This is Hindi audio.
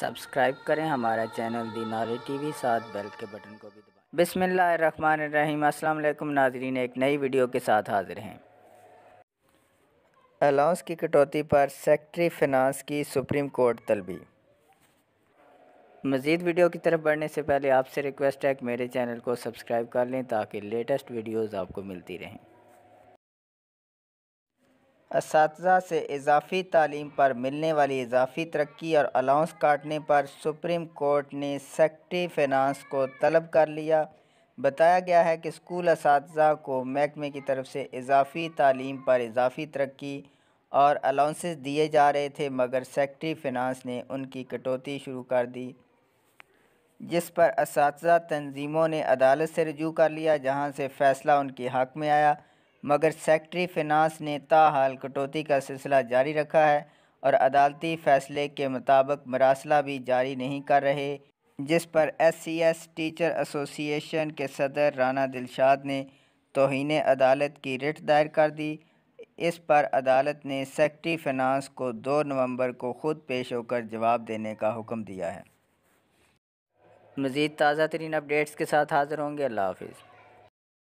सब्सक्राइब करें हमारा चैनल दी टी टीवी साथ बेल के बटन को भी दबाएं बिसमीम अल्लाम नाजरीन एक नई वीडियो के साथ हाजिर हैं अलाउंस की कटौती पर सेक्ट्री फिनांस की सुप्रीम कोर्ट तलबी मज़ीद वीडियो की तरफ बढ़ने से पहले आपसे रिक्वेस्ट है कि मेरे चैनल को सब्सक्राइब कर लें ताकि लेटेस्ट वीडियोज़ आपको मिलती रहें इस से इजाफी तालीम पर मिलने वाली इजाफी तरक्की और अलाउंस काटने पर सुप्रीम कोर्ट ने सेक्ट्री फिनांस को तलब कर लिया बताया गया है कि स्कूल इस को महकमे की तरफ से इजाफी तालीम पर इजाफी तरक्की और अलाउंसेस दिए जा रहे थे मगर सेक्ट्री फिनांस ने उनकी कटौती शुरू कर दी जिस पर इस तनज़ीमों ने अदालत से रजू कर लिया जहाँ से फ़ैसला उनके हक़ में आया मगर सेक्रटरी फिनांस ने ताहाल कटौती का सिलसिला जारी रखा है और अदालती फैसले के मुताबिक मरासला भी जारी नहीं कर रहे जिस पर S C S teacher association के सदर राना दिलशाद ने तोहन अदालत की रिट दायर कर दी इस पर अदालत ने सेक्रटरी फिनांस को दो नवंबर को खुद पेश होकर जवाब देने का हुक्म दिया है मज़ीद ताज़ा तरीन अपडेट्स के साथ हाज़िर होंगे अल्लाह हाफिज़